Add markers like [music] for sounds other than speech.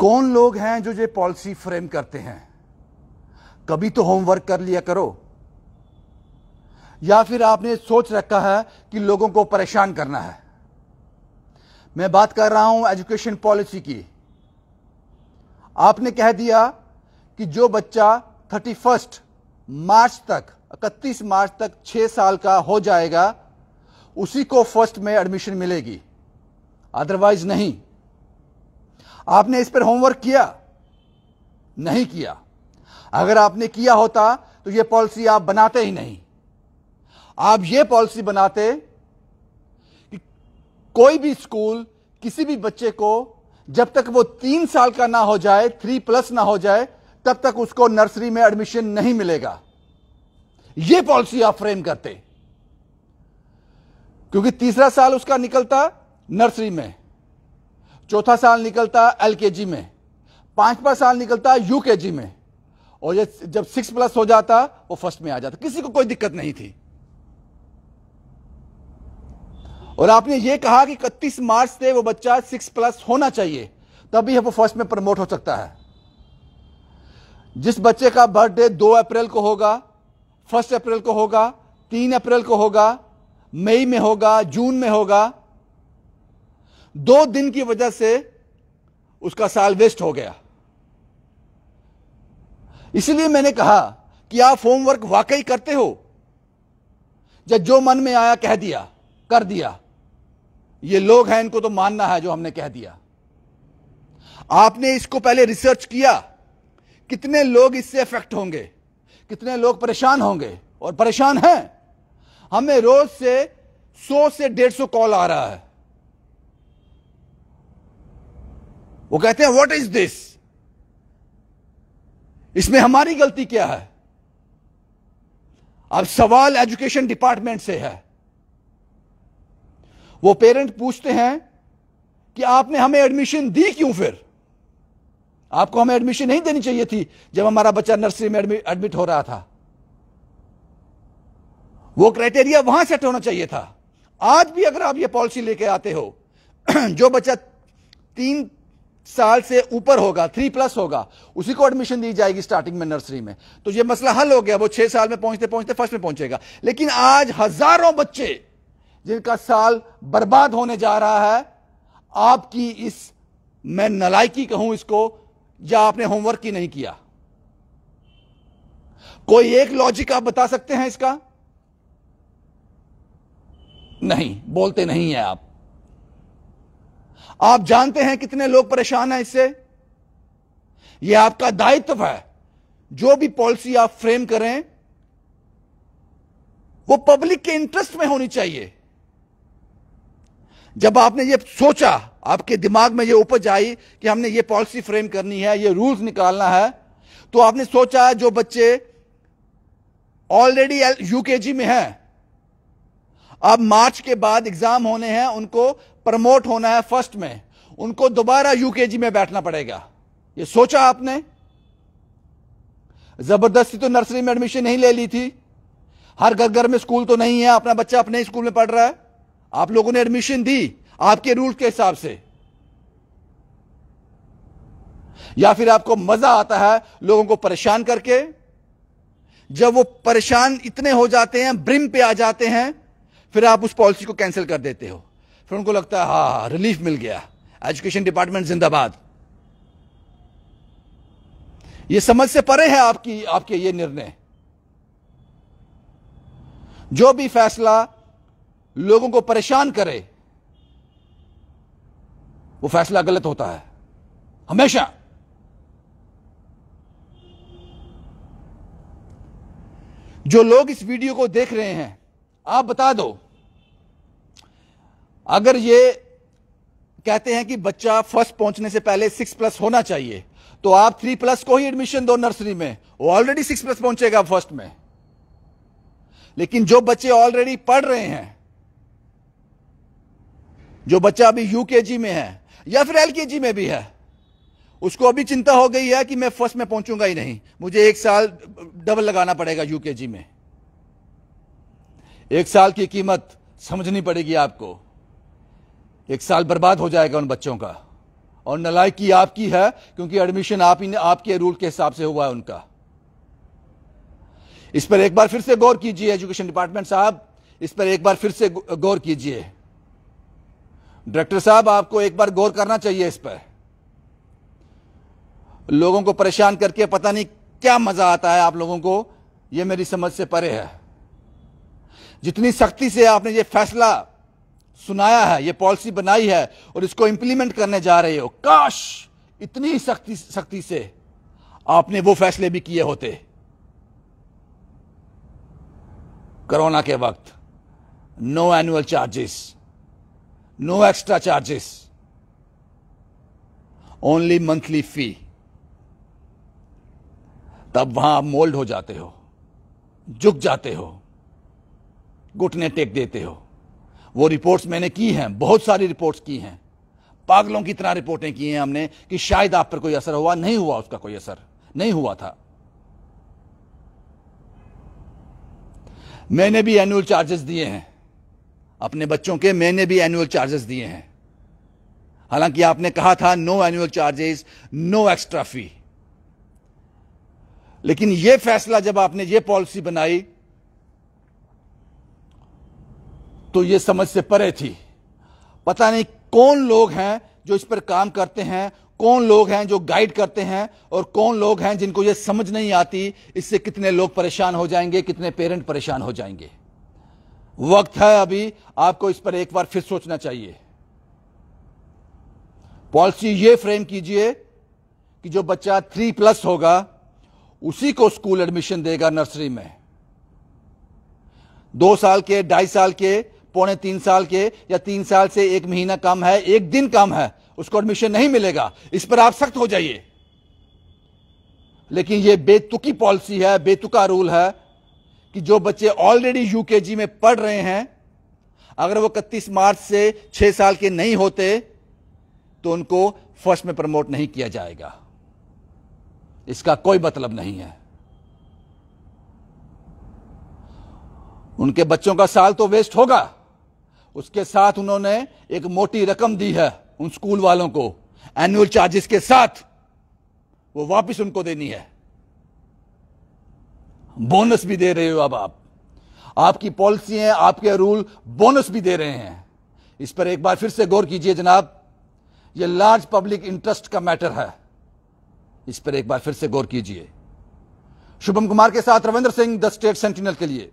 कौन लोग हैं जो ये पॉलिसी फ्रेम करते हैं कभी तो होमवर्क कर लिया करो या फिर आपने सोच रखा है कि लोगों को परेशान करना है मैं बात कर रहा हूं एजुकेशन पॉलिसी की आपने कह दिया कि जो बच्चा थर्टी फर्स्ट मार्च तक इकतीस मार्च तक छह साल का हो जाएगा उसी को फर्स्ट में एडमिशन मिलेगी अदरवाइज नहीं आपने इस पर होमवर्क किया नहीं किया अगर आपने किया होता तो यह पॉलिसी आप बनाते ही नहीं आप यह पॉलिसी बनाते कि कोई भी स्कूल किसी भी बच्चे को जब तक वो तीन साल का ना हो जाए थ्री प्लस ना हो जाए तब तक उसको नर्सरी में एडमिशन नहीं मिलेगा यह पॉलिसी आप फ्रेम करते क्योंकि तीसरा साल उसका निकलता नर्सरी में चौथा साल निकलता एलकेजी में पांचवा साल निकलता यूकेजी में और ये जब सिक्स प्लस हो जाता वो फर्स्ट में आ जाता किसी को कोई दिक्कत नहीं थी और आपने ये कहा कि इकतीस मार्च से वो बच्चा सिक्स प्लस होना चाहिए तभी वो फर्स्ट में प्रमोट हो सकता है जिस बच्चे का बर्थडे दो अप्रैल को होगा फर्स्ट अप्रैल को होगा तीन अप्रैल को होगा मई में होगा जून में होगा दो दिन की वजह से उसका साल वेस्ट हो गया इसलिए मैंने कहा कि आप होमवर्क वाकई करते हो या जो मन में आया कह दिया कर दिया ये लोग हैं इनको तो मानना है जो हमने कह दिया आपने इसको पहले रिसर्च किया कितने लोग इससे अफेक्ट होंगे कितने लोग परेशान होंगे और परेशान हैं हमें रोज से 100 से 150 कॉल आ रहा है वो कहते हैं व्हाट इज दिस इसमें हमारी गलती क्या है अब सवाल एजुकेशन डिपार्टमेंट से है वो पेरेंट पूछते हैं कि आपने हमें एडमिशन दी क्यों फिर आपको हमें एडमिशन नहीं देनी चाहिए थी जब हमारा बच्चा नर्सरी में एडमिट हो रहा था वो क्राइटेरिया वहां सेट होना चाहिए था आज भी अगर आप ये पॉलिसी लेके आते हो [clears throat] जो बच्चा तीन साल से ऊपर होगा थ्री प्लस होगा उसी को एडमिशन दी जाएगी स्टार्टिंग में नर्सरी में तो ये मसला हल हो गया वो छह साल में पहुंचते पहुंचते फर्स्ट में पहुंचेगा लेकिन आज हजारों बच्चे जिनका साल बर्बाद होने जा रहा है आपकी इस मैं नलायकी कहूं इसको या आपने होमवर्क ही नहीं किया कोई एक लॉजिक आप बता सकते हैं इसका नहीं बोलते नहीं है आप आप जानते हैं कितने लोग परेशान हैं इससे यह आपका दायित्व है जो भी पॉलिसी आप फ्रेम करें वो पब्लिक के इंटरेस्ट में होनी चाहिए जब आपने ये सोचा आपके दिमाग में ये उपज आई कि हमने ये पॉलिसी फ्रेम करनी है ये रूल्स निकालना है तो आपने सोचा जो बच्चे ऑलरेडी यूकेजी में हैं अब मार्च के बाद एग्जाम होने हैं उनको प्रमोट होना है फर्स्ट में उनको दोबारा यूकेजी में बैठना पड़ेगा ये सोचा आपने जबरदस्ती तो नर्सरी में एडमिशन नहीं ले ली थी हर घर घर में स्कूल तो नहीं है अपना बच्चा अपने स्कूल में पढ़ रहा है आप लोगों ने एडमिशन दी आपके रूल के हिसाब से या फिर आपको मजा आता है लोगों को परेशान करके जब वो परेशान इतने हो जाते हैं ब्रिम पे आ जाते हैं फिर आप उस पॉलिसी को कैंसिल कर देते हो फिर उनको लगता है हाँ रिलीफ हाँ, मिल गया एजुकेशन डिपार्टमेंट जिंदाबाद ये समझ से परे है आपकी आपके ये निर्णय जो भी फैसला लोगों को परेशान करे वो फैसला गलत होता है हमेशा जो लोग इस वीडियो को देख रहे हैं आप बता दो अगर ये कहते हैं कि बच्चा फर्स्ट पहुंचने से पहले सिक्स प्लस होना चाहिए तो आप थ्री प्लस को ही एडमिशन दो नर्सरी में वो ऑलरेडी सिक्स प्लस पहुंचेगा फर्स्ट में लेकिन जो बच्चे ऑलरेडी पढ़ रहे हैं जो बच्चा अभी यूकेजी में है या फिर एलकेजी में भी है उसको अभी चिंता हो गई है कि मैं फर्स्ट में पहुंचूंगा ही नहीं मुझे एक साल डबल लगाना पड़ेगा यूकेजी में एक साल की कीमत समझनी पड़ेगी आपको एक साल बर्बाद हो जाएगा उन बच्चों का और नलायकी आपकी है क्योंकि एडमिशन आप ही आपके रूल के हिसाब से हुआ है उनका इस पर एक बार फिर से गौर कीजिए एजुकेशन डिपार्टमेंट साहब इस पर एक बार फिर से गौर कीजिए डायरेक्टर साहब आपको एक बार गौर करना चाहिए इस पर लोगों को परेशान करके पता नहीं क्या मजा आता है आप लोगों को यह मेरी समझ से परे है जितनी सख्ती से आपने ये फैसला सुनाया है ये पॉलिसी बनाई है और इसको इंप्लीमेंट करने जा रहे हो काश इतनी सख्ती सख्ती से आपने वो फैसले भी किए होते कोरोना के वक्त no annual charges no extra charges only monthly fee तब वहां आप मोल्ड हो जाते हो झुक जाते हो घुटने टेक देते हो वो रिपोर्ट्स मैंने की हैं बहुत सारी रिपोर्ट्स की हैं पागलों की तरह रिपोर्टें की हैं हमने कि शायद आप पर कोई असर हुआ नहीं हुआ उसका कोई असर नहीं हुआ था मैंने भी एनुअल चार्जेस दिए हैं अपने बच्चों के मैंने भी एनुअल चार्जेस दिए हैं हालांकि आपने कहा था no annual charges no extra fee लेकिन यह फैसला जब आपने यह पॉलिसी बनाई तो ये समझ से परे थी पता नहीं कौन लोग हैं जो इस पर काम करते हैं कौन लोग हैं जो गाइड करते हैं और कौन लोग हैं जिनको ये समझ नहीं आती इससे कितने लोग परेशान हो जाएंगे कितने पेरेंट परेशान हो जाएंगे वक्त है अभी आपको इस पर एक बार फिर सोचना चाहिए पॉलिसी ये फ्रेम कीजिए कि जो बच्चा थ्री प्लस होगा उसी को स्कूल एडमिशन देगा नर्सरी में दो साल के ढाई साल के पौने तीन साल के या तीन साल से एक महीना कम है एक दिन कम है उसको एडमिशन नहीं मिलेगा इस पर आप सख्त हो जाइए लेकिन यह बेतुकी पॉलिसी है बेतुका रूल है कि जो बच्चे ऑलरेडी यूकेजी में पढ़ रहे हैं अगर वो इकतीस मार्च से छह साल के नहीं होते तो उनको फर्स्ट में प्रमोट नहीं किया जाएगा इसका कोई मतलब नहीं है उनके बच्चों का साल तो वेस्ट होगा उसके साथ उन्होंने एक मोटी रकम दी है उन स्कूल वालों को एनुअल चार्जेस के साथ वो वापस उनको देनी है बोनस भी दे रहे हो अब आप आपकी पॉलिसी है आपके रूल बोनस भी दे रहे हैं इस पर एक बार फिर से गौर कीजिए जनाब यह लार्ज पब्लिक इंटरेस्ट का मैटर है इस पर एक बार फिर से गौर कीजिए शुभम कुमार के साथ Ravindra Singh the State Sentinel के लिए